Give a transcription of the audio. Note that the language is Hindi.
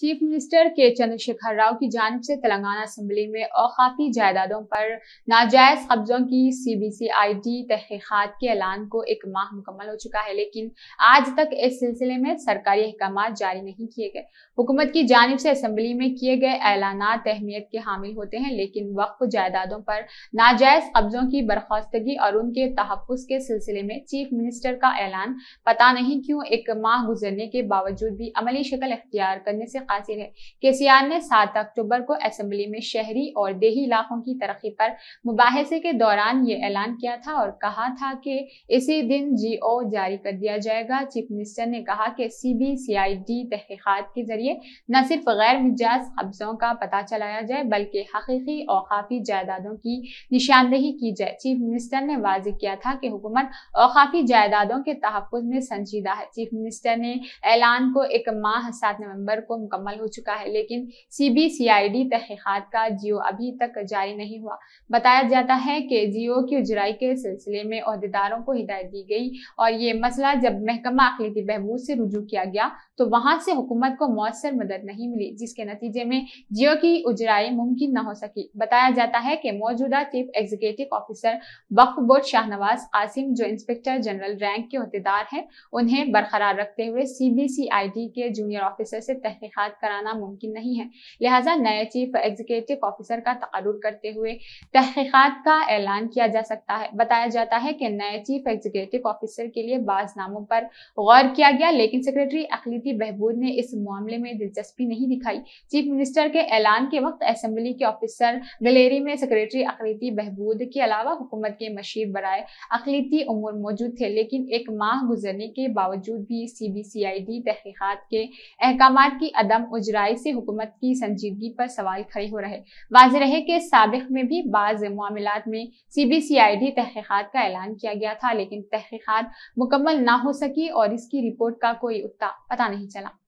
चीफ मिनिस्टर के चंद्रशेखर राव की जानब से तेलंगाना असम्बली में औकाफी जायदादों पर नाजायज कब्जों की सी बी सी आई टी तहकीकत के ऐलान को एक माह मुकम्मल हो चुका है लेकिन आज तक इस सिलसिले में सरकारी अहकाम जारी नहीं किए गए हुकूमत की जानब से असम्बली में किए गए ऐलान अहमियत के हामिल होते हैं लेकिन वक्फ जायदादों पर नाजायज कब्जों की बर्खास्तगी और उनके तहफ़ के सिलसिले में चीफ मिनिस्टर का ऐलान पता नहीं क्यों एक माह गुजरने के बावजूद भी अमली शक्ल अख्तियार करने से कासिर है आर ने सात अक्टूबर को असम्बली में शहरी और देही इलाकों की तरक्की पर मुबासे के दौरान ये ऐलान किया था और कहा था कि इसी दिन ओ जारी कर दिया जाएगा चीफ मिनिस्टर ने कहा कि सी बी सी आई डी तहकीक़ात के जरिए न सिर्फ गैर मिजाज कब्जों का पता चलाया जाए बल्कि हकीकी और औकाफी जायदादों की निशानदेही की जाए चीफ मिनिस्टर ने वाज किया था कि हुकूमत औकाफी जायदादों के तहफ़ में संजीदा है चीफ मिनिस्टर ने ऐलान को एक माह सात नवम्बर को मुकम्मल हो चुका है लेकिन सी सी बी आई डी तहकीकात का जियो अभी तक जारी नहीं हुआ बताया जाता है कि जियो की उजराई के सिलसिले में अहदेदारों को हिदायत दी गई और ये मसला जब महकमा अकलीती बहबूद से रुजू किया गया तो वहाँ से हुकूमत को मौसर मदद नहीं मिली जिसके नतीजे में जियो की उजराई मुमकिन न हो सकी बताया जाता है कि मौजूदा chief executive officer Waqf board Shahnawaz Asim जो इंस्पेक्टर जनरल रैंक के अहदेदार हैं उन्हें बरकरार रखते हुए C B C I D के जूनियर ऑफिसर से तहकीकत बात कराना मुमकिन नहीं है लिहाजा नए चीफ एग्जीक्यूटिव ऑफिसर का तकरूर करते हुए तहकीकत का ऐलान किया जा सकता है बताया जाता है कि नए चीफ एग्जीक्यूटिव ऑफिसर के लिए बाज नामों पर गौर किया गया लेकिन सेक्रेटरी अखिलती बहबूद ने इस मामले में दिलचस्पी नहीं दिखाई चीफ मिनिस्टर के ऐलान के वक्त असम्बली के ऑफिसर गलेरी में सेक्रेटरी अखिलती बहबूद के अलावा हुकूमत के मशीर बरए अखिलती उमूर मौजूद थे लेकिन एक माह गुजरने के बावजूद भी सी बी सी आई डी तहकीकत के अहकाम की अदा कदम उजराई से हुकूमत की संजीदगी पर सवाल खड़े हो रहे वाज रहे के सबक में भी बाज मामला में सी बी सी आई डी तहकीक़त का ऐलान किया गया था लेकिन तहकीक़त मुकम्मल ना हो सकी और इसकी रिपोर्ट का कोई उत्ता पता नहीं चला